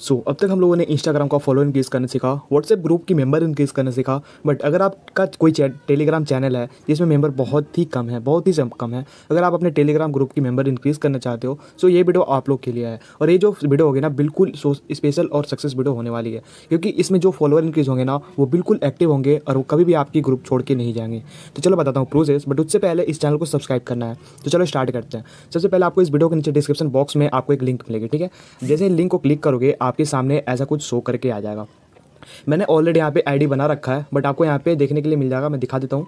सो so, अब तक हम लोगों ने इंस्टाग्राम का फॉलो इंक्रीज़ करना सीखा व्हाट्सएप ग्रुप की मेंबर इंक्रीज़ करना सीखा बट अगर आपका कोई टेलीग्राम चैनल है जिसमें मेंबर बहुत ही कम है बहुत ही कम है अगर आप अपने टेलीग्राम ग्रुप की मेंबर इंक्रीज़ करना चाहते हो सो ये वीडियो आप लोग के लिए है और ये जो वीडियो होगी ना बिल्कुल स्पेशल और सक्सेस वीडियो होने वाली है क्योंकि इसमें जो फॉलोअर इंक्रीज़ होंगे ना वो बिल्कुल एक्टिव होंगे और वो कभी भी आपकी ग्रुप छोड़ के नहीं जाएंगे तो चलो बताता हूँ प्रोसेस बट उससे पहले इस चैनल को सब्सक्राइब करना है तो चलो स्टार्ट करते हैं सबसे पहले आपको इस वीडियो के नीचे डिस्क्रिप्शन बॉक्स में आपको एक लिंक मिलेगी ठीक है जैसे लिंक को क्लिक करोगे आपके सामने ऐसा कुछ शो करके आ जाएगा मैंने ऑलरेडी यहाँ पे आईडी बना रखा है बट आपको यहाँ पे देखने के लिए मिल जाएगा मैं दिखा देता हूँ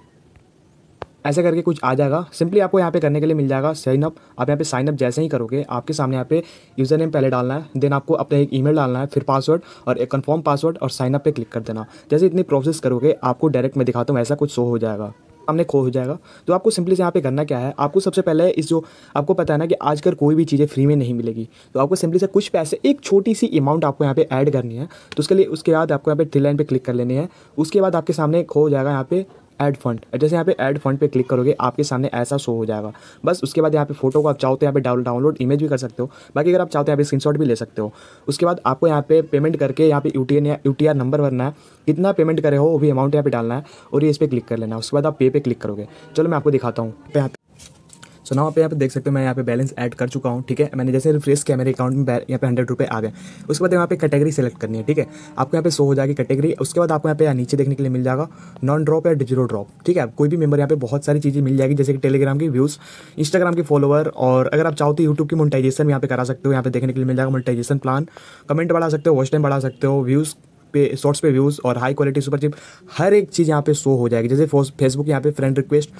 ऐसा करके कुछ आ जाएगा सिंपली आपको यहाँ पे करने के लिए मिल जाएगा साइन अप आप यहाँ पे साइन अप जैसे ही करोगे आपके सामने यहाँ पे यूज़र नेम पहले डालना है देन आपको अपना एक ईमेल डालना है फिर पासवर्ड और एक कन्फर्म पासवर्ड और साइनअप पर पे क्लिक कर देना जैसे इतनी प्रोसेस करोगे आपको डायरेक्ट मैं दिखाता हूँ ऐसा कुछ शो हो जाएगा सामने खो हो जाएगा तो आपको सिंपली से यहाँ पे करना क्या है आपको सबसे पहले इस जो आपको पता है ना कि आजकल कोई भी चीज़ें फ्री में नहीं मिलेगी तो आपको सिंपली से कुछ पैसे एक छोटी सी अमाउंट आपको यहाँ पे ऐड करनी है तो उसके लिए उसके बाद आपको यहाँ पे थ्री लाइन पे क्लिक कर लेनी है उसके बाद आपके सामने खो हो जाएगा यहाँ पे ऐड फंड जैसे यहाँ पे ऐड फंड पे क्लिक करोगे आपके सामने ऐसा शो हो जाएगा बस उसके बाद यहाँ पे फोटो को आप चाहो तो यहाँ पे डाउनलोड इमेज भी कर सकते हो बाकी अगर आप चाहते हो तो यहाँ पे स्क्रीनशॉट भी ले सकते हो उसके बाद आपको यहाँ पे पेमेंट करके यहाँ पे यू टी या नंबर भरना है कितना पेमेंट करे हो वो भी अमाउंट यहाँ पे डालना है और ये इस पर क्लिक कर लेना है उसके बाद आप पे पे क्लिक करोगे चलो मैं आपको दिखाता हूँ यहाँ सो ना आप यहाँ पे देख सकते हो मैं यहाँ पे बैलेंस ऐड कर चुका हूँ ठीक है मैंने जैसे रिफ्रेश किया मेरे अकाउंट में यहाँ पे हंड्रेड रुपये आ गए उसके बाद यहाँ पे कैटेगरी सेलेक्ट करनी है ठीक है आपको यहाँ पे शो हो जाएगी कैटेगरी उसके बाद आपको यहाँ पे नीचे देखने के लिए मिल जाएगा नॉन ड्रॉप या डिजिटल ड्रॉप ठीक है कोई भी मेबर यहाँ पे बहुत सारी चीज़ें मिल जाएगी जैसे कि टेलीग्राम की व्यूज़ इंस्टाग्राम की फॉलोवर और अगर आप चाहो तो यूट्यूब की मोनिटाइजेशन यहाँ पे करा सकते हो यहाँ पे देखने के लिए मिल जाएगा मोनिटाइजेशन प्लान कमेंट बढ़ा सकते हो वॉच टाइम बढ़ा सकते हो व्यूज़ पे शॉर्ट्स पे व्यूज़ और हाई क्वालिटी सुपर चिप हर एक चीज़ यहाँ पे शो हो जाएगी जैसे फेसबुक यहाँ पे फ्रेंड रिक्वेस्ट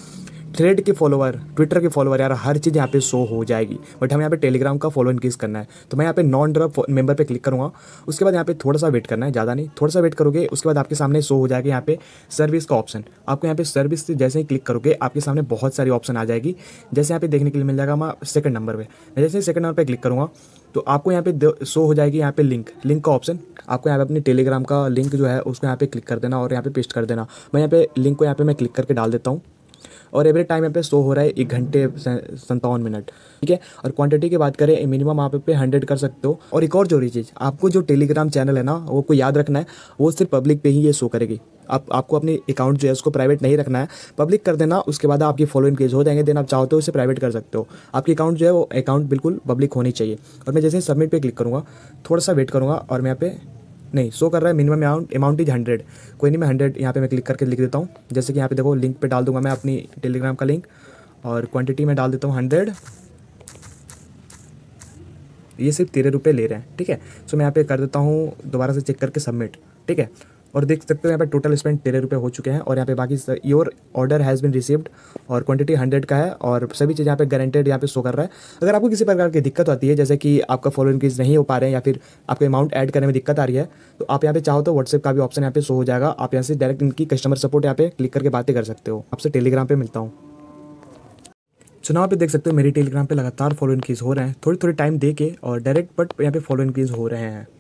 थ्रेड के फॉलोअर ट्विटर के फॉलोअर यार हर चीज़ यहाँ पे शो हो जाएगी बट हमें यहाँ पे टेलीग्राम का फॉलो इंक्रीज़ करना है तो मैं यहाँ पे नॉन ड्रॉप मेंबर पे क्लिक करूँगा उसके बाद यहाँ पे थोड़ा सा वेट करना है ज़्यादा नहीं थोड़ा सा वेट करोगे उसके बाद आपके सामने शो हो जाएगा यहाँ पे सर्विस का ऑप्शन आपको यहाँ पे सर्विस जैसे ही क्लिक करोगे आपके सामने बहुत सारी ऑप्शन आ जाएगी जैसे यहाँ पे देखने के लिए मिल जाएगा मैं सेकंड नंबर पर मैं जैसे सेकंड नंबर पर क्लिक करूँगा तो आपको यहाँ पे शो हो जाएगी यहाँ पे लिंक लिंक का ऑप्शन आपको यहाँ पे अपने टेलीग्राम का लिंक जो है उसको यहाँ पे क्लिक कर देना और यहाँ पे पेस्ट कर देना मैं यहाँ पे लिंक को यहाँ पे मैं क्लिक करके डाल देता हूँ और एवरी टाइम यहाँ पे शो हो रहा है एक घंटे संतावन मिनट ठीक है और क्वांटिटी की बात करें मिनिमम आप पे हंड्रेड कर सकते हो और एक और जरूरी चीज़ आपको जो टेलीग्राम चैनल है ना वो को याद रखना है वो सिर्फ पब्लिक पे ही ये शो करेगी आप आपको अपने अकाउंट जो है उसको प्राइवेट नहीं रखना है पब्लिक कर देना उसके बाद आपकी फॉलो इंक्रीज हो जाएंगे देन आप चाहो तो उसे प्राइवेट कर सकते हो आपकी अकाउंट जो है वो अकाउंट बिल्कुल पब्लिक होनी चाहिए और मैं जैसे सबमिट पर क्लिक करूँगा थोड़ा सा वेट करूँगा और मैं यहाँ पे नहीं शो कर रहा है minimum amount amount is hundred कोई नहीं मैं हंड्रेड यहाँ पे मैं क्लिक करके लिख देता हूँ जैसे कि यहाँ पे देखो लिंक पे डाल दूंगा मैं अपनी टेलीग्राम का लिंक और क्वांटिटी में डाल देता हूँ हंड्रेड ये सिर्फ तेरह रुपये ले रहे हैं ठीक है सो मैं यहाँ पे कर देता हूँ दोबारा से चेक करके सबमिट ठीक है और देख सकते हो यहाँ पे टोटल स्पेंड तेरह रुपये हो चुके हैं और यहाँ पे बाकी your order has been received और क्वांटिटी हंड्रेड का है और सभी चीज़ यहाँ पे गारंटेड यहाँ पे शो कर रहा है अगर आपको किसी प्रकार की दिक्कत आती है जैसे कि आपका फॉलो इंक्रीज नहीं हो पा रहे हैं या फिर आपके अमाउंट ऐड करने में दिक्कत आ रही है तो आप यहाँ पे चाहो तो व्हाट्सएप का भी ऑप्शन यहाँ पे शो हो जाएगा आप यहाँ से डायरेक्ट इनकी कस्टमर सपोर्ट यहाँ पे क्लिक करके बातें कर सकते हो आपसे टेलीग्राम पर मिलता हूँ चुनाव पे देख सकते हो मेरे टेलीग्राम पे लगातार फॉलो इंक्रीज हो रहे हैं थोड़ी थोड़ी टाइम दे के और डायरेक्ट बट यहाँ पे फॉलो इंक्रीज हो रहे हैं